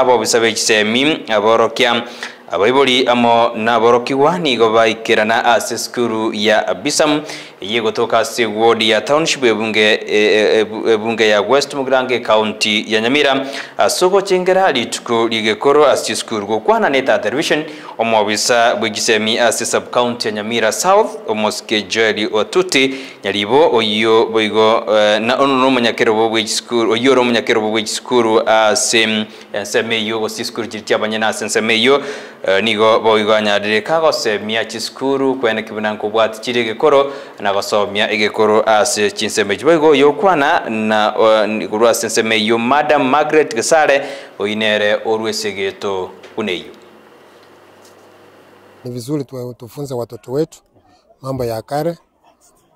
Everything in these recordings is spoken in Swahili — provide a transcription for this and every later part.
abobisa b'ekisemi aborokya abaibuli amo n'aborokiwa nigo baikerana ase skulu ya bisamu iye kutoka si wodi ya township ebunge e, e, ebunge ya West Mugrange county ya Nyamira asoko chengera lituko ligekoro asiskurwo kwana neta television omwabisa bwigisemi asi sub county ya Nyamira South omoske jeli Otuti nyalibo oyo boigo e, na ono no munyakero bo bwigiskuru oyo ro munyakero bo bwigiskuru asi enseme yo gosiskuru jitya abanyana ase enseme yo nigo boigo anyadire kago semia chiskuru kwene kibunanko bwat chirigekoro na na nabasomya egekuru ase chinseme chiboigo yokwana na uh, kurwase enseme yo madam margaret gesare oinere orwesegeto uneyo ni vizuri tufunze watoto wetu mambo ya kale,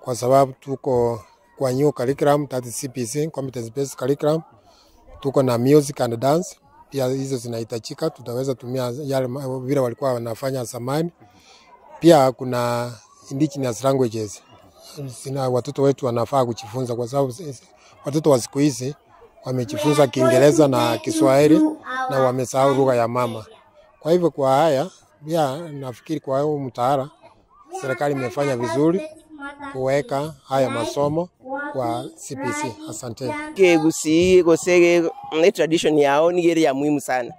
kwa sababu tuko kwa new curriculum that is CBC competence based curriculum. Tuko na music and dance pia, hizo zinahitajika, tutaweza tumia yale vile walikuwa wanafanya zamani. Pia kuna indigenous languages sina watoto wetu wanafaa kujifunza, kwa sababu watoto wa siku hizi wamejifunza Kiingereza na Kiswahili na wamesahau lugha ya mama. Kwa hivyo kwa haya pia nafikiri kwa hiyo mtaala serikali imefanya vizuri kuweka haya masomo kwa CPC. Asante. kegusi gusege ni tradition yao ni ya muhimu sana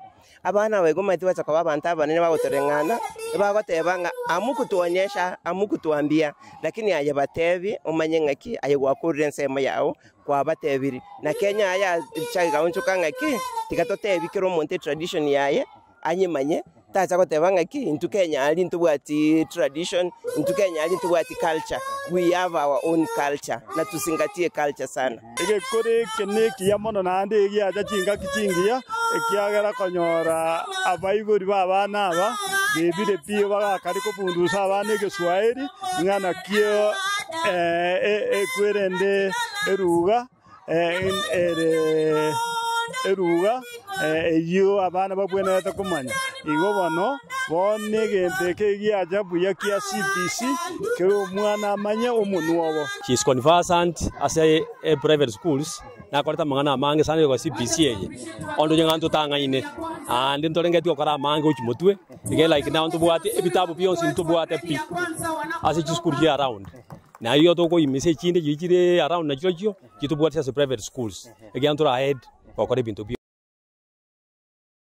abana baigomaithi bachaka babantu abanene bagotoreng'ana bakotebanga amukutuonyesha amukutuambia lakini aya batebi umanye ng'aki aya gwakurire ensemo yao kwabatebiri na kenya aya chagaigaunchuka ng'aki tiga totebi kero tradition yaye anyimanye tacha goteba ng'aki intu kenya ari ntubwati tradition intu kenya ari ntubwati culture we have our own culture na tusingatie culture sana egekore eke ekiya mono naende egiacha chingaki chingiya ekiagera konyora abaibori ba abana aba bebire pie bagakari kobundusa abana egeswaeri ng'ana kio ekwere eh, eh, eh, nde eruga ere eruga eyo eh, abana babwenerete komanya igo bono bone egento ke egia jabu ya kia cbc ke mwana amanye omuntu wabo she is conversant ase e private schools na kwata mangana amange sana igo cbc eye onto onye ng'a ntotang'aine ande ah, tiko gokora amange uchi motwe iga like na nao ntobwate ebitabu bionsi ntobwate pi ase school chia around na to ko echinde chiri chire around na nachirochio chitobwatisa ase private schools egia ntora ahead 包括里边特别。